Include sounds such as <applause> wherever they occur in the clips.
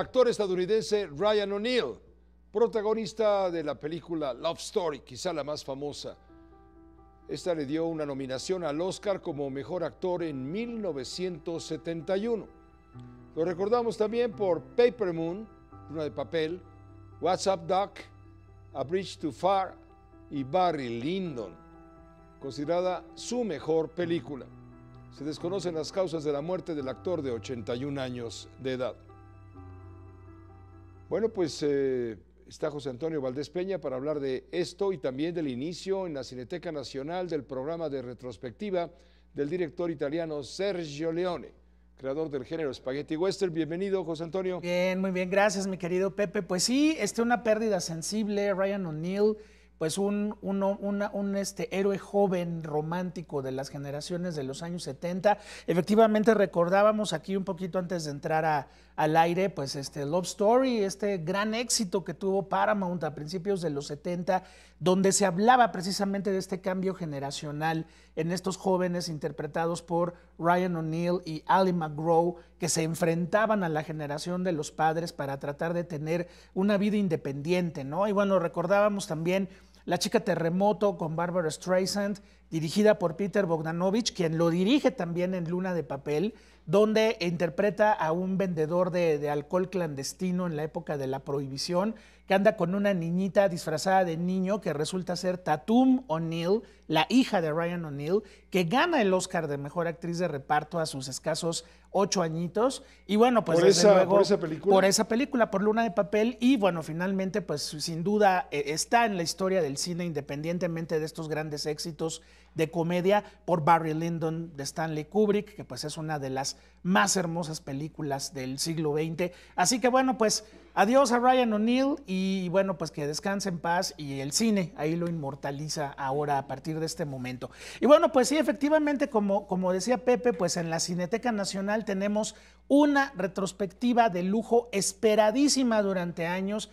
actor estadounidense Ryan O'Neill, protagonista de la película Love Story, quizá la más famosa. Esta le dio una nominación al Oscar como mejor actor en 1971. Lo recordamos también por Paper Moon, una de papel, What's Up Doc, A Bridge Too Far y Barry Lyndon, considerada su mejor película. Se desconocen las causas de la muerte del actor de 81 años de edad. Bueno, pues eh, está José Antonio Valdés Peña para hablar de esto y también del inicio en la Cineteca Nacional del programa de retrospectiva del director italiano Sergio Leone creador del género Spaghetti Western. Bienvenido, José Antonio. Bien, muy bien, gracias, mi querido Pepe. Pues sí, este, una pérdida sensible, Ryan O'Neill, pues un, un este, héroe joven romántico de las generaciones de los años 70. Efectivamente, recordábamos aquí un poquito antes de entrar a, al aire pues este Love Story, este gran éxito que tuvo Paramount a principios de los 70, donde se hablaba precisamente de este cambio generacional en estos jóvenes interpretados por Ryan O'Neill y Ali McGraw, que se enfrentaban a la generación de los padres para tratar de tener una vida independiente, ¿no? Y bueno, recordábamos también La chica terremoto con Barbara Streisand, dirigida por Peter Bogdanovich, quien lo dirige también en Luna de Papel, donde interpreta a un vendedor de, alcohol clandestino en la época de la prohibición, que anda con una niñita disfrazada de niño que resulta ser Tatum O'Neill, la hija de Ryan O'Neill, que gana el Oscar de Mejor Actriz de Reparto a sus escasos ocho añitos. Y bueno, pues por, esa, película. Por esa película, por Luna de Papel. Y bueno, finalmente, pues sin duda eh, está en la historia del cine, independientemente de estos grandes éxitos de comedia por Barry Lyndon de Stanley Kubrick, que pues es una de las más hermosas películas del siglo XX. Así que bueno, pues adiós a Ryan O'Neill y bueno, pues que descanse en paz y el cine ahí lo inmortaliza ahora a partir de este momento. Y bueno, pues sí, efectivamente, como, como decía Pepe, pues en la Cineteca Nacional tenemos una retrospectiva de lujo esperadísima durante años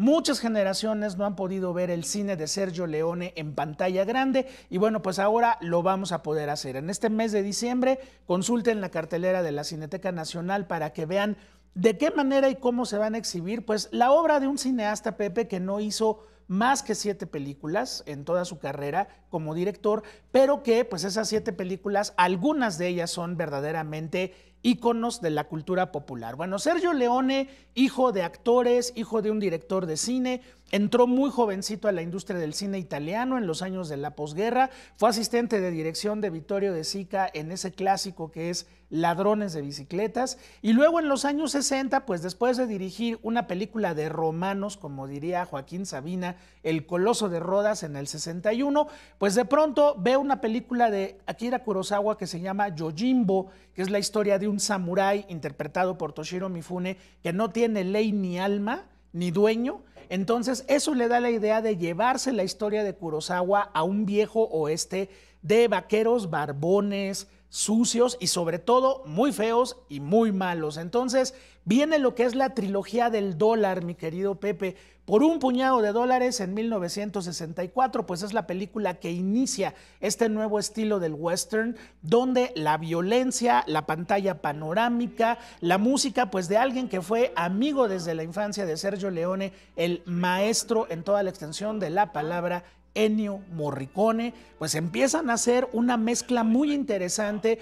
Muchas generaciones no han podido ver el cine de Sergio Leone en pantalla grande y bueno, pues ahora lo vamos a poder hacer. En este mes de diciembre consulten la cartelera de la Cineteca Nacional para que vean de qué manera y cómo se van a exhibir pues la obra de un cineasta Pepe que no hizo más que siete películas en toda su carrera como director, pero que pues esas siete películas, algunas de ellas son verdaderamente íconos de la cultura popular. Bueno, Sergio Leone, hijo de actores, hijo de un director de cine, Entró muy jovencito a la industria del cine italiano en los años de la posguerra, fue asistente de dirección de Vittorio de Sica en ese clásico que es Ladrones de Bicicletas, y luego en los años 60, pues después de dirigir una película de romanos, como diría Joaquín Sabina, El Coloso de Rodas en el 61, pues de pronto ve una película de Akira Kurosawa que se llama Yojimbo, que es la historia de un samurái interpretado por Toshiro Mifune, que no tiene ley ni alma, ni dueño, entonces, eso le da la idea de llevarse la historia de Kurosawa a un viejo oeste de vaqueros barbones, sucios y sobre todo muy feos y muy malos. Entonces viene lo que es la trilogía del dólar, mi querido Pepe. Por un puñado de dólares en 1964, pues es la película que inicia este nuevo estilo del western, donde la violencia, la pantalla panorámica, la música, pues de alguien que fue amigo desde la infancia de Sergio Leone, el maestro en toda la extensión de la palabra Ennio Morricone, pues empiezan a hacer una mezcla muy interesante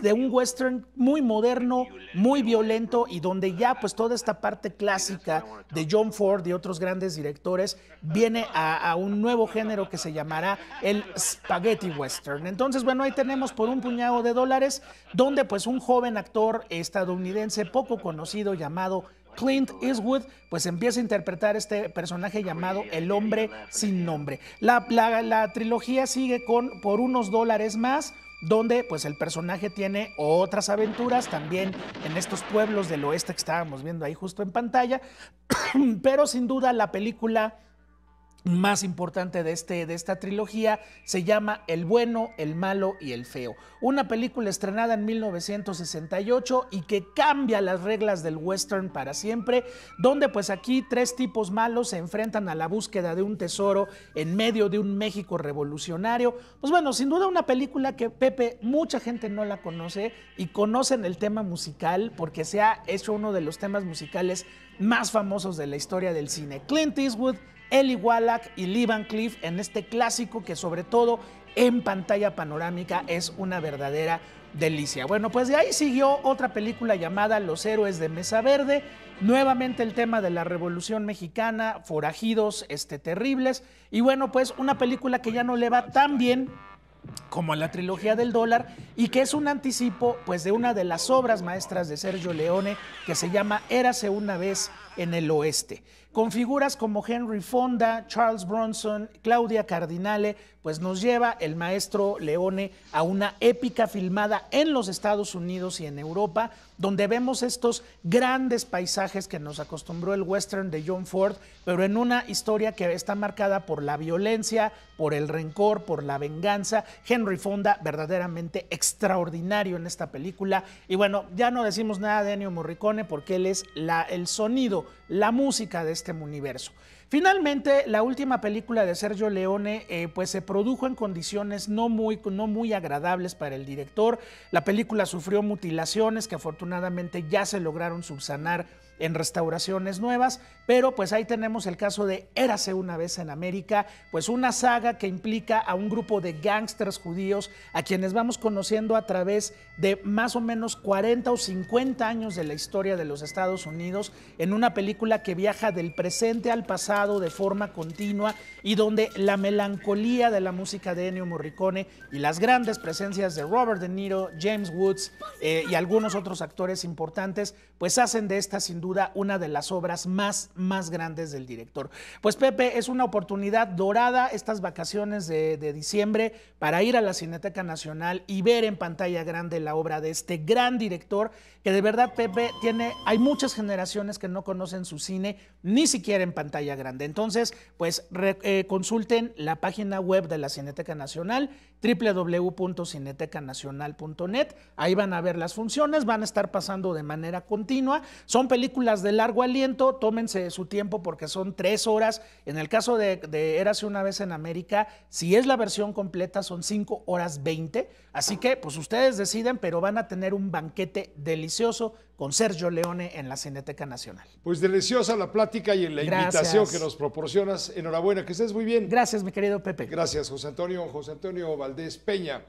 de un western muy moderno, muy violento y donde ya pues toda esta parte clásica de John Ford y otros grandes directores viene a, a un nuevo género que se llamará el spaghetti western. Entonces, bueno, ahí tenemos por un puñado de dólares donde pues un joven actor estadounidense poco conocido llamado Clint Eastwood pues empieza a interpretar este personaje llamado El hombre sin nombre. La, la trilogía sigue con por unos dólares más donde pues el personaje tiene otras aventuras también en estos pueblos del oeste que estábamos viendo ahí justo en pantalla, <clears throat> pero sin duda la película más importante de, este, de esta trilogía se llama El bueno, el malo y el feo. Una película estrenada en 1968 y que cambia las reglas del western para siempre, donde pues aquí tres tipos malos se enfrentan a la búsqueda de un tesoro en medio de un México revolucionario. Pues bueno, sin duda una película que Pepe, mucha gente no la conoce y conocen el tema musical porque se ha hecho uno de los temas musicales más famosos de la historia del cine, Clint Eastwood, Ellie Wallach y Lee Van Cleef en este clásico que sobre todo en pantalla panorámica es una verdadera delicia. Bueno, pues de ahí siguió otra película llamada Los héroes de Mesa Verde, nuevamente el tema de la Revolución Mexicana, forajidos este terribles y bueno, pues una película que ya no le va tan bien como la trilogía del dólar, y que es un anticipo pues, de una de las obras maestras de Sergio Leone, que se llama Érase una vez en el oeste. Con figuras como Henry Fonda, Charles Bronson, Claudia Cardinale, pues nos lleva el maestro Leone a una épica filmada en los Estados Unidos y en Europa, donde vemos estos grandes paisajes que nos acostumbró el western de John Ford, pero en una historia que está marcada por la violencia, por el rencor, por la venganza. Henry Fonda, verdaderamente extraordinario en esta película. Y bueno, ya no decimos nada de Ennio Morricone porque él es el sonido la música de este universo. Finalmente, la última película de Sergio Leone eh, pues se produjo en condiciones no muy, no muy agradables para el director. La película sufrió mutilaciones que afortunadamente ya se lograron subsanar en restauraciones nuevas, pero pues ahí tenemos el caso de Érase una vez en América, pues una saga que implica a un grupo de gángsters judíos a quienes vamos conociendo a través de más o menos 40 o 50 años de la historia de los Estados Unidos en una película que viaja del presente al pasado de forma continua y donde la melancolía de la música de Ennio Morricone y las grandes presencias de Robert De Niro, James Woods eh, y algunos otros actores importantes pues hacen de esta sin duda una de las obras más, más grandes del director. Pues Pepe, es una oportunidad dorada estas vacaciones de, diciembre para ir a la Cineteca Nacional y ver en pantalla grande la obra de este gran director que de verdad Pepe tiene, hay muchas generaciones que no conocen su cine ni siquiera en pantalla grande. Entonces, pues eh, consulten la página web de la Cineteca Nacional, www.cinetecanacional.net. Ahí van a ver las funciones, van a estar pasando de manera continua. Son películas las de largo aliento, tómense su tiempo porque son tres horas. En el caso de, de Érase una vez en América, si es la versión completa, son cinco horas veinte. Así que, pues ustedes deciden, pero van a tener un banquete delicioso con Sergio Leone en la Cineteca Nacional. Pues deliciosa la plática y la invitación que nos proporcionas. Enhorabuena, que estés muy bien. Gracias, mi querido Pepe. Gracias, José Antonio. José Antonio Valdés Peña.